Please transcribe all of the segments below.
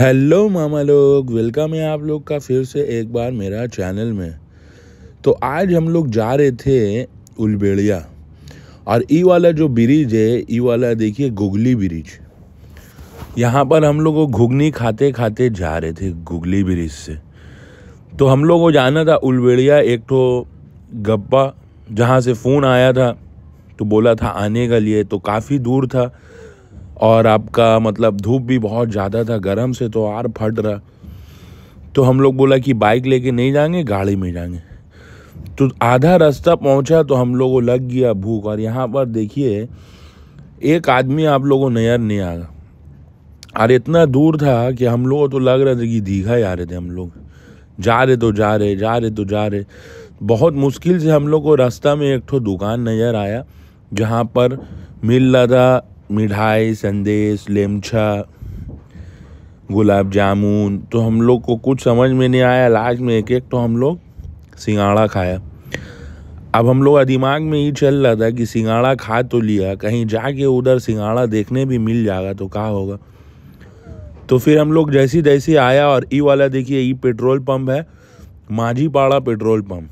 hello मामा लोग welcome है आप लोग का फिर से एक बार मेरा चैनल में तो आज हम लोग जा रहे थे उलबेड़िया और ई वाला जो ब्रिज है ई वाला देखिए गुगली ब्रिज यहाँ पर हम लोग घुगनी खाते खाते जा रहे थे गुगली ब्रिज से तो हम लोग को जाना था उलबेड़िया एक तो गप्पा जहाँ से फ़ोन आया था तो बोला था आने का लिए तो काफ़ी दूर था और आपका मतलब धूप भी बहुत ज़्यादा था गर्म से तो आर फट रहा तो हम लोग बोला कि बाइक लेके नहीं जाएंगे गाड़ी में जाएंगे तो आधा रास्ता पहुंचा तो हम लोगों लग गया भूख और यहाँ पर देखिए एक आदमी आप लोगों नज़र नहीं आया और इतना दूर था कि हम लोगों तो लग रहा था कि दीघा जा रहे थे हम लोग जा रहे तो जा रहे जा रहे तो जा रहे बहुत मुश्किल से हम लोग को रास्ता में एक ठो दुकान नज़र आया जहाँ पर मिल रहा था मिठाई संदेश लेमछा गुलाब जामुन तो हम लोग को कुछ समझ में नहीं आया लास्ट में एक एक तो हम लोग सिंगाड़ा खाया अब हम लोग दिमाग में ये चल रहा था कि सिंगाड़ा खा तो लिया कहीं जाके उधर सिंगाड़ा देखने भी मिल जाएगा तो कहा होगा तो फिर हम लोग जैसी तैसी आया और ई वाला देखिए ई पेट्रोल पंप है माझीपाड़ा पेट्रोल पंप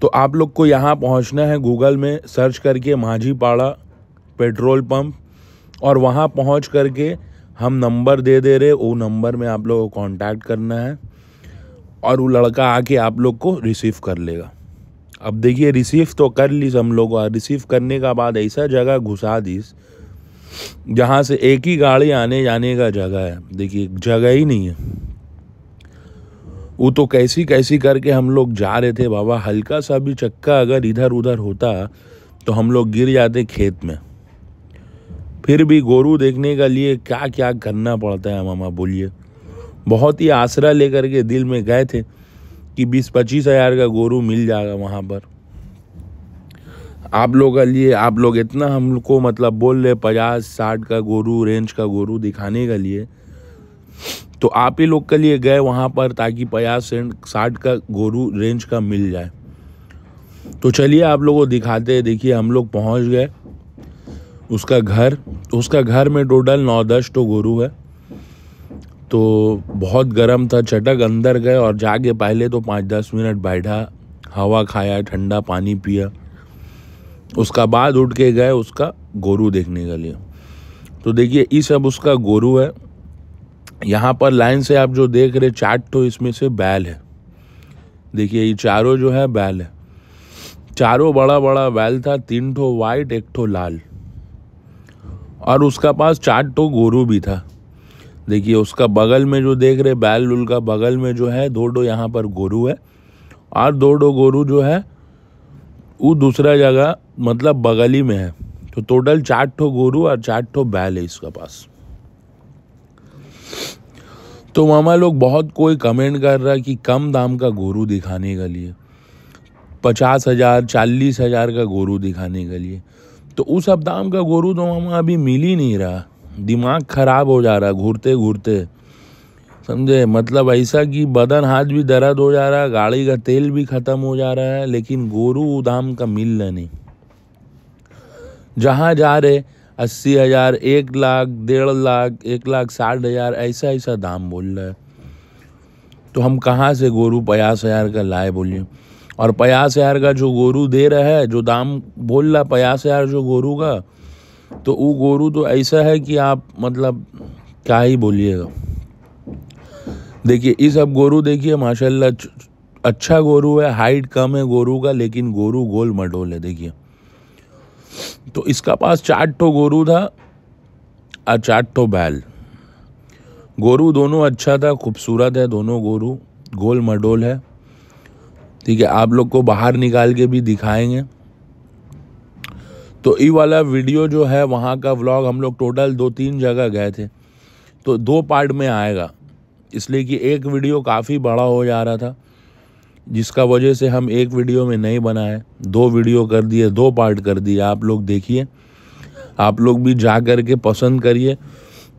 तो आप लोग को यहाँ पहुँचना है गूगल में सर्च करके माझीपाड़ा पेट्रोल पंप और वहाँ पहुँच करके हम नंबर दे दे रहे वो नंबर में आप लोगों को कॉन्टैक्ट करना है और वो लड़का आके आप लोग को रिसीव कर लेगा अब देखिए रिसीव तो कर ली हम लोग रिसीव करने का बाद ऐसा जगह घुसा दीस जहाँ से एक ही गाड़ी आने जाने का जगह है देखिए जगह ही नहीं है वो तो कैसी कैसी करके हम लोग जा रहे थे बाबा हल्का सा भी चक्का अगर इधर उधर होता तो हम लोग गिर जाते खेत में फिर भी गोरू देखने के लिए क्या क्या करना पड़ता है मामा बोलिए बहुत ही आसरा लेकर के दिल में गए थे कि बीस पच्चीस हज़ार का गोरू मिल जाएगा वहाँ पर आप लोग लिए आप लोग इतना हमको मतलब बोल रहे पचास साठ का गोरू रेंज का गोरू दिखाने के लिए तो आप ही लोग के लिए गए वहाँ पर ताकि पचास साठ का गोरू रेंज का मिल जाए तो चलिए आप लोगों को दिखाते हैं देखिए हम लोग पहुँच गए उसका घर उसका घर में टोटल नौ दस तो गोरू है तो बहुत गर्म था चटक अंदर गए और जाके पहले तो पाँच दस मिनट बैठा हवा खाया ठंडा पानी पिया उसका बाद उठ के गए उसका गोरू देखने के लिए तो देखिए इस अब उसका गोरू है यहाँ पर लाइन से आप जो देख रहे चाट तो इसमें से बैल है देखिए ये चारों जो है बैल है चारों बड़ा बड़ा बैल था तीन ठो वाइट एक ठो लाल और उसका पास चार टो गोरू भी था देखिए उसका बगल में जो देख रहे बैल उल का बगल में जो है दो डो यहाँ पर गोरू है और दो डो गोरू जो है वो दूसरा जगह मतलब बगल ही में है तो टोटल चार ठो गोरू और चार ठो बैल है इसका पास तो मामा लोग बहुत कोई कमेंट कर रहा है कि कम दाम का गोरू दिखाने के लिए पचास हज़ार चालीस हज़ार का गोरू दिखाने के लिए तो उस दाम का गोरू तो मामा अभी मिल ही नहीं रहा दिमाग खराब हो जा रहा घूरते घूरते समझे मतलब ऐसा कि बदन हाथ भी दर्द हो जा रहा है गाड़ी का तेल भी ख़त्म हो जा रहा है लेकिन गोरू उदाम का मिल नहीं जहाँ जा रहे अस्सी हज़ार एक लाख डेढ़ लाख एक लाख साठ हज़ार ऐसा ऐसा दाम बोल रहा है तो हम कहाँ से गोरू पचास हज़ार का लाए बोलिए और पयास यार का जो गोरू दे रहा है जो दाम बोल रहा पयास यार जो गोरू का तो वो गोरू तो ऐसा है कि आप मतलब क्या ही बोलिएगा देखिए इस अब गोरू देखिए माशाल्लाह अच्छा गोरू है हाइट कम है गोरू का लेकिन गोरू गोल मडोल है देखिए तो इसका पास चार ठो गोरू था और चार ठो बैल गोरू दोनों अच्छा था खूबसूरत है दोनों गोरू गोल मडोल है ठीक है आप लोग को बाहर निकाल के भी दिखाएंगे तो ये वाला वीडियो जो है वहाँ का व्लॉग हम लोग टोटल दो तीन जगह गए थे तो दो पार्ट में आएगा इसलिए कि एक वीडियो काफ़ी बड़ा हो जा रहा था जिसका वजह से हम एक वीडियो में नहीं बनाए दो वीडियो कर दिए दो पार्ट कर दिए आप लोग देखिए आप लोग भी जा कर के पसंद करिए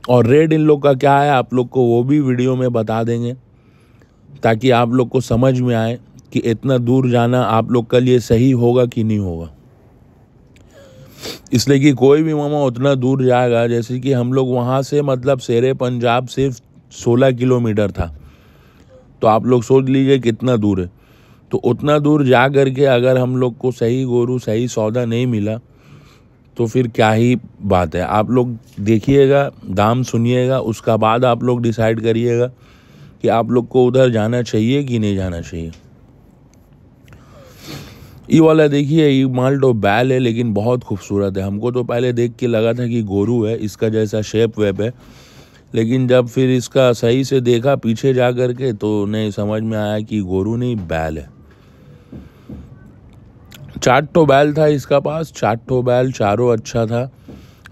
और रेड इन लोग का क्या है आप लोग को वो भी वीडियो में बता देंगे ताकि आप लोग को समझ में आए कि इतना दूर जाना आप लोग के लिए सही होगा कि नहीं होगा इसलिए कि कोई भी मामा उतना दूर जाएगा जैसे कि हम लोग वहाँ से मतलब शेर पंजाब सिर्फ 16 किलोमीटर था तो आप लोग सोच लीजिए कितना दूर है तो उतना दूर जा कर के अगर हम लोग को सही गोरू सही सौदा नहीं मिला तो फिर क्या ही बात है आप लोग देखिएगा दाम सुनिएगा उसका बाद आप लोग डिसाइड करिएगा कि आप लोग को उधर जाना चाहिए कि नहीं जाना चाहिए ये वाला देखिए ये माल्टो तो बैल है लेकिन बहुत खूबसूरत है हमको तो पहले देख के लगा था कि गोरू है इसका जैसा शेप वेप है लेकिन जब फिर इसका सही से देखा पीछे जा कर के तो नहीं समझ में आया कि गोरू नहीं बैल है चार टो बैल था इसका पास चार टो बैल चारों अच्छा था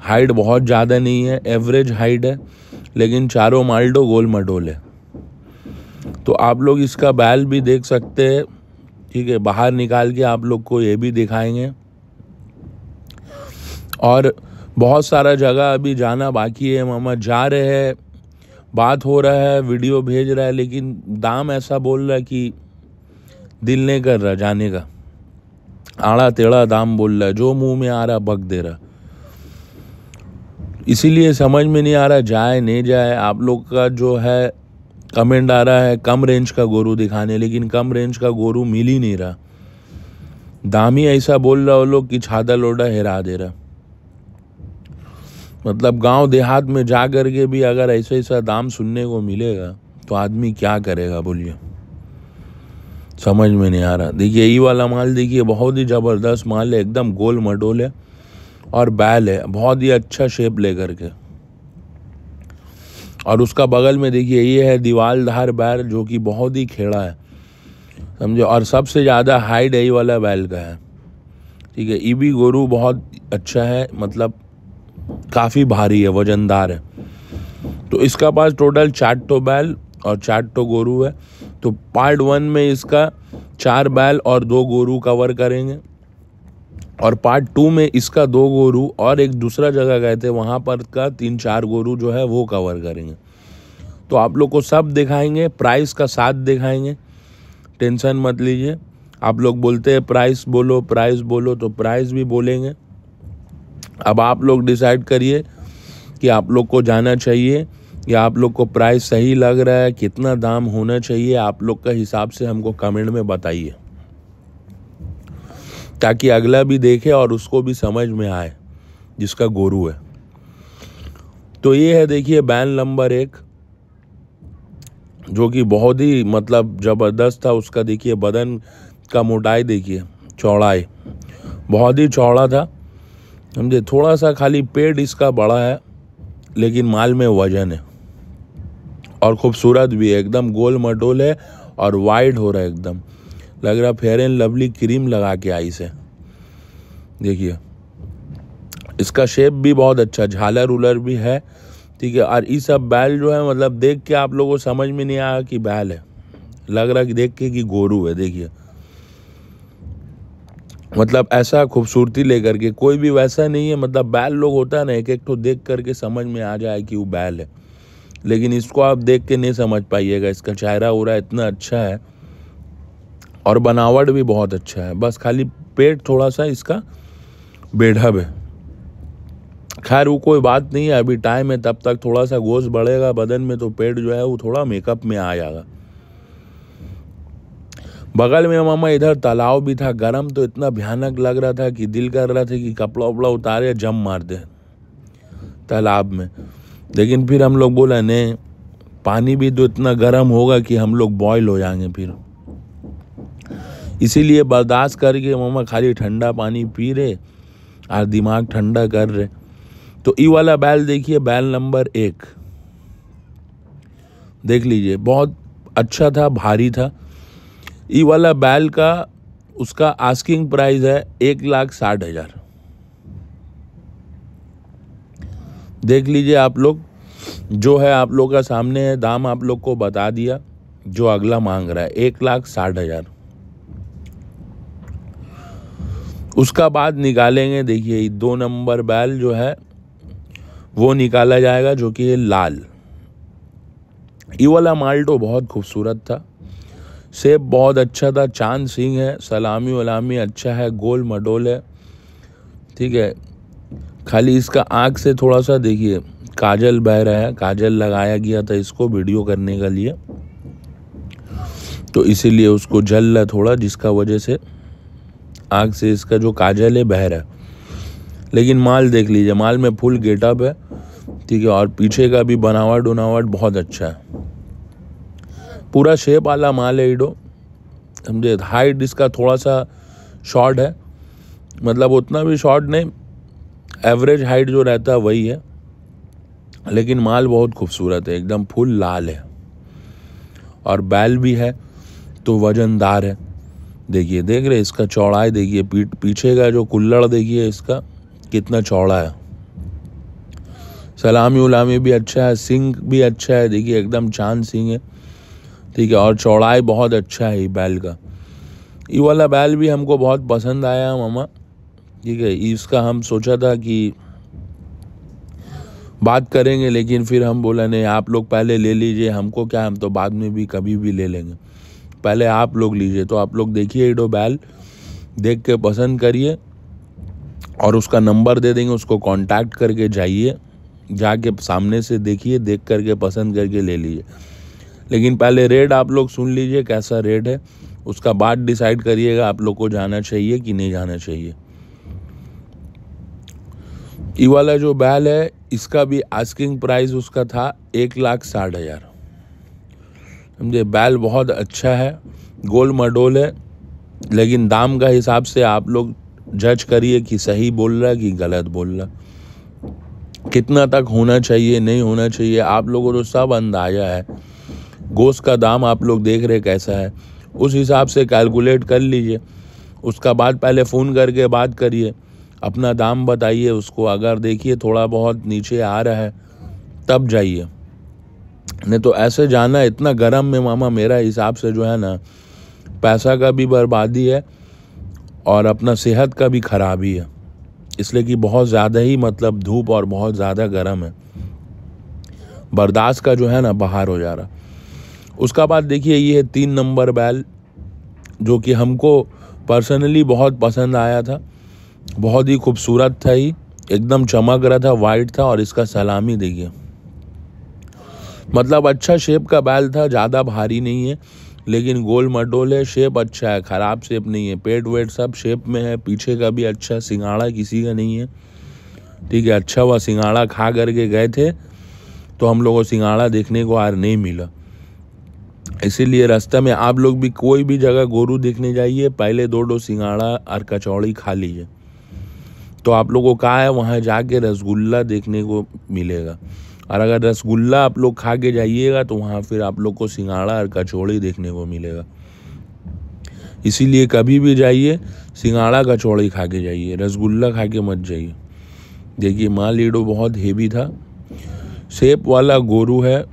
हाइट बहुत ज़्यादा नहीं है एवरेज हाइट है लेकिन चारों माल्टो तो गोल मटोल है तो आप लोग इसका बैल भी देख सकते हैं ठीक है बाहर निकाल के आप लोग को ये भी दिखाएंगे और बहुत सारा जगह अभी जाना बाकी है मामा जा रहे हैं बात हो रहा है वीडियो भेज रहा है लेकिन दाम ऐसा बोल रहा है कि दिल नहीं कर रहा जाने का आड़ा टेढ़ा दाम बोल रहा है जो मुंह में आ रहा भग दे रहा इसीलिए समझ में नहीं आ रहा जाए नहीं जाए आप लोग का जो है कमेंट आ रहा है कम रेंज का गोरू दिखाने लेकिन कम रेंज का गोरू मिल ही नहीं रहा दाम ही ऐसा बोल रहा हो लोग कि छादा लोडा हेरा दे रहा मतलब गांव देहात में जा कर के भी अगर ऐसा ऐसा दाम सुनने को मिलेगा तो आदमी क्या करेगा बोलिए समझ में नहीं आ रहा देखिए ये वाला माल देखिए बहुत ही ज़बरदस्त माल है एकदम गोल मटोल है और बैल है बहुत ही अच्छा शेप लेकर के और उसका बगल में देखिए ये है दीवाल धार बैल जो कि बहुत ही खेड़ा है समझो और सबसे ज़्यादा हाई यही वाला बैल का है ठीक है ई भी गोरू बहुत अच्छा है मतलब काफ़ी भारी है वजनदार है तो इसका पास टोटल चार टो बैल और चार टो गोरू है तो पार्ट वन में इसका चार बैल और दो गोरू कवर करेंगे और पार्ट टू में इसका दो गोरू और एक दूसरा जगह गए थे वहाँ पर का तीन चार गोरू जो है वो कवर करेंगे तो आप लोग को सब दिखाएंगे प्राइस का साथ दिखाएंगे टेंशन मत लीजिए आप लोग बोलते हैं प्राइस बोलो प्राइस बोलो तो प्राइस भी बोलेंगे अब आप लोग डिसाइड करिए कि आप लोग को जाना चाहिए या आप लोग को प्राइस सही लग रहा है कितना दाम होना चाहिए आप लोग का हिसाब से हमको कमेंट में बताइए ताकि अगला भी देखे और उसको भी समझ में आए जिसका गोरू है तो ये है देखिए बैन नंबर एक जो कि बहुत ही मतलब ज़बरदस्त था उसका देखिए बदन का मोटाई देखिए चौड़ाई बहुत ही चौड़ा था समझे थोड़ा सा खाली पेट इसका बड़ा है लेकिन माल में वजन है और खूबसूरत भी है एकदम गोल मटोल है और वाइड हो रहा है एकदम लग रहा फेयर एंड लवली क्रीम लगा के आई से देखिए इसका शेप भी बहुत अच्छा झालर उलर भी है ठीक है और ये सब बैल जो है मतलब देख के आप लोगों को समझ में नहीं आया कि बैल है लग रहा कि देख के कि गोरू है देखिए मतलब ऐसा खूबसूरती लेकर के कोई भी वैसा नहीं है मतलब बैल लोग होता है ना एक एक तो देख करके समझ में आ जाए कि वो बैल है लेकिन इसको आप देख के नहीं समझ पाइएगा इसका चेहरा उरा इतना अच्छा है और बनावट भी बहुत अच्छा है बस खाली पेट थोड़ा सा इसका बेढब है खैर वो कोई बात नहीं है अभी टाइम है तब तक थोड़ा सा गोश बढ़ेगा बदन में तो पेट जो है वो थोड़ा मेकअप में आ जाएगा बगल में मामा इधर तालाब भी था गर्म तो इतना भयानक लग रहा था कि दिल कर रहा था कि कपड़ा उपड़ा उतारे जम मार दे तालाब में लेकिन फिर हम लोग बोला नहीं पानी भी तो इतना गर्म होगा कि हम लोग बॉयल हो जाएंगे फिर इसीलिए बर्दाश्त करके मम्मा खाली ठंडा पानी पी रहे और दिमाग ठंडा कर रहे तो ई वाला बैल देखिए बैल नंबर एक देख लीजिए बहुत अच्छा था भारी था ई वाला बैल का उसका आस्किंग प्राइस है एक लाख साठ हज़ार देख लीजिए आप लोग जो है आप लोग का सामने है दाम आप लोग को बता दिया जो अगला मांग रहा है एक लाख साठ हज़ार उसका बाद निकालेंगे देखिए दो नंबर बैल जो है वो निकाला जाएगा जो कि लाल ये वाला माल तो बहुत खूबसूरत था सेब बहुत अच्छा था चांद सिंह है सलामी वलामी अच्छा है गोल मडोल है ठीक है खाली इसका आँख से थोड़ा सा देखिए काजल बह रहा है काजल लगाया गया था इसको वीडियो करने के लिए तो इसीलिए उसको जल रहा थोड़ा जिसका वजह से आग से इसका जो काजल है बह रहा है लेकिन माल देख लीजिए माल में फुल गेटअप है ठीक है और पीछे का भी बनावट उनावट बहुत अच्छा है पूरा शेप वाला माल है ईडो समझे हाइट इसका थोड़ा सा शॉर्ट है मतलब उतना भी शॉर्ट नहीं एवरेज हाइट जो रहता है वही है लेकिन माल बहुत खूबसूरत है एकदम फुल लाल है और बैल भी है तो वज़नदार है देखिए देख रहे इसका चौड़ाई देखिए पीठ पीछे का जो कुल्लड़ देखिए इसका कितना चौड़ा है सलामी उलामी भी अच्छा है सिंग भी अच्छा है देखिए एकदम चांद सिंग है ठीक है और चौड़ाई बहुत अच्छा है ये बैल का ये वाला बैल भी हमको बहुत पसंद आया मामा ठीक है इसका हम सोचा था कि बात करेंगे लेकिन फिर हम बोला नहीं आप लोग पहले ले लीजिए हमको क्या हम तो बाद में भी कभी भी ले लेंगे पहले आप लोग लीजिए तो आप लोग देखिए इडो बैल देख के पसंद करिए और उसका नंबर दे देंगे उसको कांटेक्ट करके जाइए जाके सामने से देखिए देख करके पसंद करके ले लीजिए लेकिन पहले रेट आप लोग सुन लीजिए कैसा रेट है उसका बाद डिसाइड करिएगा आप लोग को जाना चाहिए कि नहीं जाना चाहिए ये वाला जो बैल है इसका भी आस्किंग प्राइस उसका था एक लाख साठ हज़ार समझे बैल बहुत अच्छा है गोल मडोल है लेकिन दाम का हिसाब से आप लोग जज करिए कि सही बोल रहा है कि गलत बोल रहा कितना तक होना चाहिए नहीं होना चाहिए आप लोगों को तो सब अंदाजा है गोश्त का दाम आप लोग देख रहे कैसा है उस हिसाब से कैलकुलेट कर लीजिए उसका बाद पहले फ़ोन करके बात करिए अपना दाम बताइए उसको अगर देखिए थोड़ा बहुत नीचे आ रहा है तब जाइए नहीं तो ऐसे जाना इतना गर्म में मामा मेरा हिसाब से जो है ना पैसा का भी बर्बादी है और अपना सेहत का भी खराबी है इसलिए कि बहुत ज़्यादा ही मतलब धूप और बहुत ज़्यादा गर्म है बर्दाश्त का जो है ना बाहर हो जा रहा उसका बाद देखिए ये है तीन नंबर बैल जो कि हमको पर्सनली बहुत पसंद आया था बहुत ही खूबसूरत था ही एकदम चमक रहा था वाइट था और इसका सलामी देखिए मतलब अच्छा शेप का बैल था ज़्यादा भारी नहीं है लेकिन गोल मटोल है शेप अच्छा है ख़राब शेप नहीं है पेट वेट सब शेप में है पीछे का भी अच्छा सिंगाड़ा किसी का नहीं है ठीक है अच्छा हुआ सिंगाड़ा खा करके गए थे तो हम लोगों को सिंगाड़ा देखने को और नहीं मिला इसीलिए रास्ते में आप लोग भी कोई भी जगह गोरू देखने जाइए पहले दो डो सिंगाड़ा और कचौड़ी खा लीजिए तो आप लोगों को कहा है वहाँ जाके रसगुल्ला देखने को मिलेगा और अगर रसगुल्ला आप लोग खा के जाइएगा तो वहाँ फिर आप लोग को सिंगाड़ा और कचौड़ी देखने को मिलेगा इसीलिए कभी भी जाइए सिंगाड़ा कचौड़ी खा के जाइए रसगुल्ला खा के मत जाइए देखिए माँ लीडो बहुत हेवी था सेप वाला गोरू है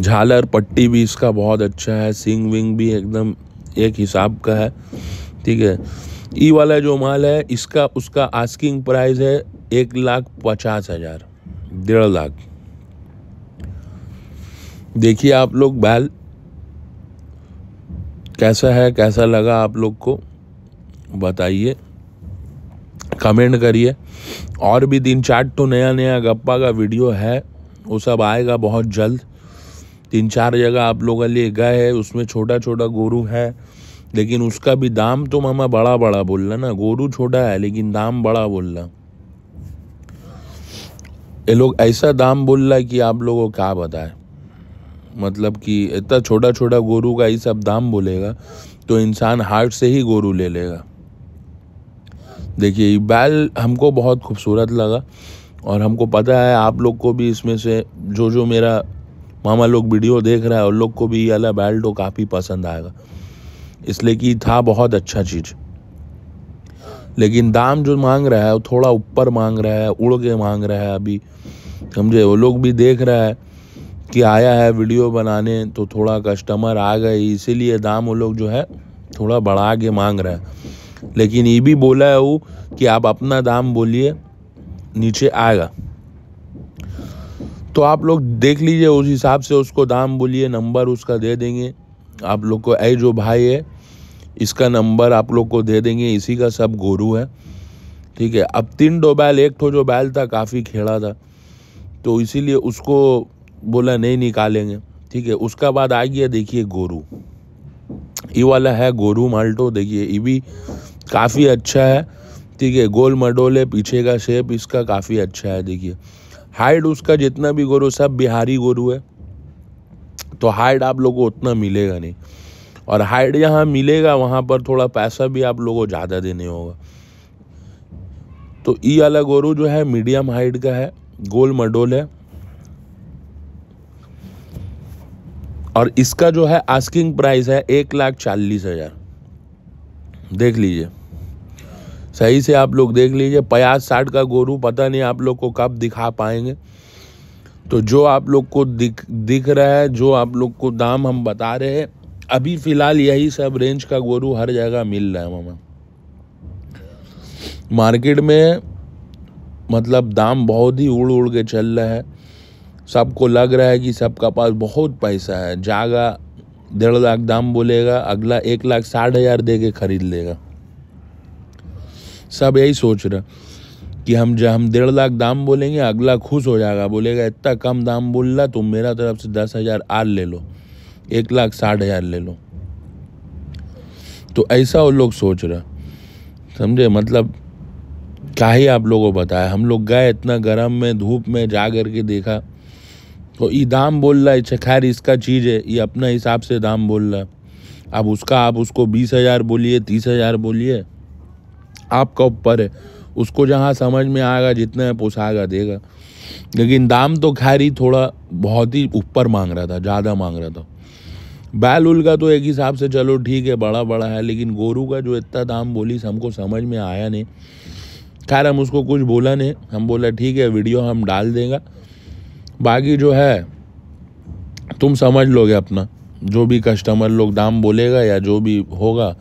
झालर पट्टी भी इसका बहुत अच्छा है सिंग विंग भी एकदम एक हिसाब का है ठीक है ई वाला जो माल है इसका उसका आस्किंग प्राइस है एक लाख पचास हज़ार डेढ़ लाख देखिए आप लोग बैल कैसा है कैसा लगा आप लोग को बताइए कमेंट करिए और भी दिन चार तो नया नया गप्पा का वीडियो है वो सब आएगा बहुत जल्द तीन चार जगह आप लोग के लिए गए है उसमें छोटा छोटा गोरू है लेकिन उसका भी दाम तो मामा बड़ा बड़ा बोल रहा ना गोरू छोटा है लेकिन दाम बड़ा बोल रहा ये लोग ऐसा दाम बोल रहा है कि आप लोगों को क्या बताए मतलब कि इतना छोटा छोटा गोरू का ये सब दाम बोलेगा तो इंसान हार्ट से ही गोरू ले लेगा देखिए बैल हमको बहुत खूबसूरत लगा और हमको पता है आप लोग को भी इसमें से जो जो मेरा मामा लोग वीडियो देख रहा है उन लोग को भी ये वाला बैल तो काफ़ी पसंद आएगा इसलिए कि था बहुत अच्छा चीज़ लेकिन दाम जो मांग रहा है वो थोड़ा ऊपर मांग रहा है उड़ के मांग रहा है अभी समझे वो लोग भी देख रहा है कि आया है वीडियो बनाने तो थोड़ा कस्टमर आ गए इसीलिए दाम वो लोग जो है थोड़ा बढ़ा के मांग रहा है लेकिन ये भी बोला है वो कि आप अपना दाम बोलिए नीचे आएगा तो आप लोग देख लीजिए उस हिसाब से उसको दाम बोलिए नंबर उसका दे देंगे आप लोग को ऐ जो भाई है इसका नंबर आप लोग को दे देंगे इसी का सब गोरू है ठीक है अब तीन दो बैल एक तो जो बैल था काफ़ी खेड़ा था तो इसीलिए उसको बोला नहीं निकालेंगे ठीक है उसका बाद आ गया देखिए गोरू ये वाला है गोरू माल्टो देखिए ये भी काफ़ी अच्छा है ठीक है गोल मडोले पीछे का शेप इसका काफ़ी अच्छा है देखिए हाइट उसका जितना भी गोरू सब बिहारी गोरू है तो हाइट आप लोग को उतना मिलेगा नहीं और हाइड जहाँ मिलेगा वहाँ पर थोड़ा पैसा भी आप लोगों को ज़्यादा देने होगा तो ई वाला गोरू जो है मीडियम हाइट का है गोल मडोल है और इसका जो है आस्किंग प्राइस है एक लाख चालीस हज़ार देख लीजिए सही से आप लोग देख लीजिए पयास साठ का गोरू पता नहीं आप लोग को कब दिखा पाएंगे तो जो आप लोग को दिख दिख रहा है जो आप लोग को दाम हम बता रहे हैं अभी फिलहाल यही सब रेंज का गोरू हर जगह मिल रहा है मामा मार्केट में मतलब दाम बहुत ही उड़ उड़ के चल रहा है सबको लग रहा है कि सबका पास बहुत पैसा है जागा डेढ़ लाख दाम बोलेगा अगला एक लाख साठ हज़ार दे के ख़रीद लेगा सब यही सोच रहा कि हम जब हम डेढ़ लाख दाम बोलेंगे अगला खुश हो जाएगा बोलेगा इतना कम दाम बोल रहा तुम मेरा तरफ से दस हज़ार आर ले लो एक लाख साठ हज़ार ले लो तो ऐसा वो लोग सोच रहे समझे मतलब क्या ही आप लोगों को बताया हम लोग गए इतना गर्म में धूप में जा कर के देखा तो ये दाम बोल रहा है अच्छा खैर इसका चीज़ है ये अपना हिसाब से दाम बोल रहा है अब उसका आप उसको बीस हज़ार बोलिए तीस हज़ार बोलिए आपका ऊपर है उसको जहाँ समझ में आएगा जितना है पोसाएगा देगा लेकिन दाम तो खैर ही थोड़ा बहुत ही ऊपर मांग रहा था ज़्यादा मांग रहा था बैल उल का तो एक हिसाब से चलो ठीक है बड़ा बड़ा है लेकिन गोरू का जो इतना दाम बोली हमको समझ में आया नहीं खैर हम उसको कुछ बोला नहीं हम बोला ठीक है वीडियो हम डाल देगा बाकी जो है तुम समझ लोगे अपना जो भी कस्टमर लोग दाम बोलेगा या जो भी होगा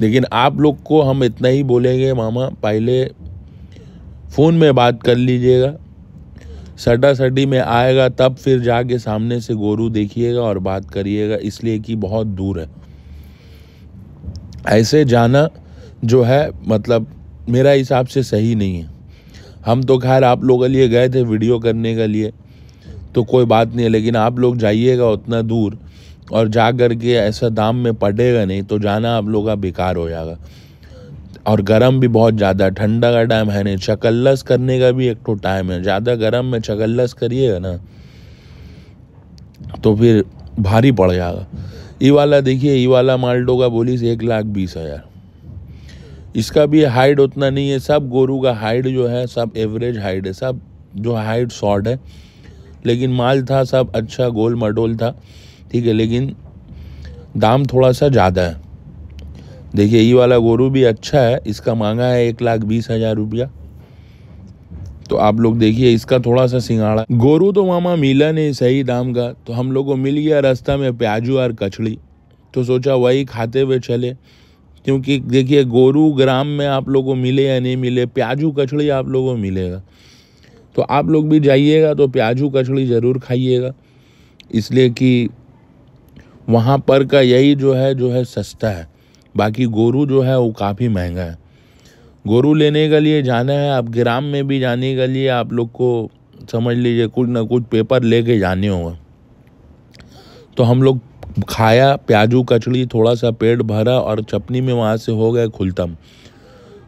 लेकिन आप लोग को हम इतना ही बोलेंगे मामा पहले फ़ोन में बात कर लीजिएगा सडा सड्डी में आएगा तब फिर जाके सामने से गोरू देखिएगा और बात करिएगा इसलिए कि बहुत दूर है ऐसे जाना जो है मतलब मेरा हिसाब से सही नहीं है हम तो खैर आप लोग के लिए गए थे वीडियो करने के लिए तो कोई बात नहीं है लेकिन आप लोग जाइएगा उतना दूर और जा कर के ऐसा दाम में पड़ेगा नहीं तो जाना आप लोग का बेकार हो जाएगा और गर्म भी बहुत ज़्यादा ठंडा का टाइम है नहीं चकल्लस करने का भी एक तो टाइम है ज़्यादा गर्म में चकल्लस करिएगा ना तो फिर भारी पड़ जाएगा ये वाला देखिए ये वाला माल्टो का से एक लाख बीस हज़ार इसका भी हाइट उतना नहीं है सब गोरू का हाइट जो है सब एवरेज हाइट है सब जो हाइट शॉर्ट है लेकिन माल था सब अच्छा गोल मटोल था ठीक है लेकिन दाम थोड़ा सा ज़्यादा है देखिए ये वाला गोरू भी अच्छा है इसका मांगा है एक लाख बीस हज़ार रुपया तो आप लोग देखिए इसका थोड़ा सा सिंगाड़ा गोरू तो मामा मिला नहीं सही दाम का तो हम लोग को मिल गया रास्ता में प्याजू और कचड़ी तो सोचा वही खाते हुए चले क्योंकि देखिए गोरू ग्राम में आप लोग को मिले या नहीं मिले प्याजू कचड़ी आप लोगों को मिलेगा तो आप लोग भी जाइएगा तो प्याजू कचड़ी ज़रूर खाइएगा इसलिए कि वहाँ पर का यही जो है जो है सस्ता है बाकी गोरू जो है वो काफ़ी महंगा है गोरू लेने के लिए जाना है आप ग्राम में भी जाने के लिए आप लोग को समझ लीजिए कुछ ना कुछ पेपर लेके जाने होंगे तो हम लोग खाया प्याजू कचड़ी थोड़ा सा पेट भरा और चपनी में वहाँ से हो गए खुलतम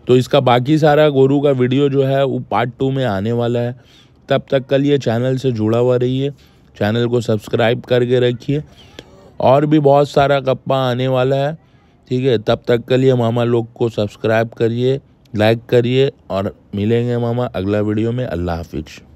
तो इसका बाकी सारा गोरू का वीडियो जो है वो पार्ट टू में आने वाला है तब तक कल लिए चैनल से जुड़ा हुआ रहिए चैनल को सब्सक्राइब करके रखिए और भी बहुत सारा गप्पा आने वाला है ठीक है तब तक के लिए मामा लोग को सब्सक्राइब करिए लाइक करिए और मिलेंगे मामा अगला वीडियो में अल्लाह हाफिज़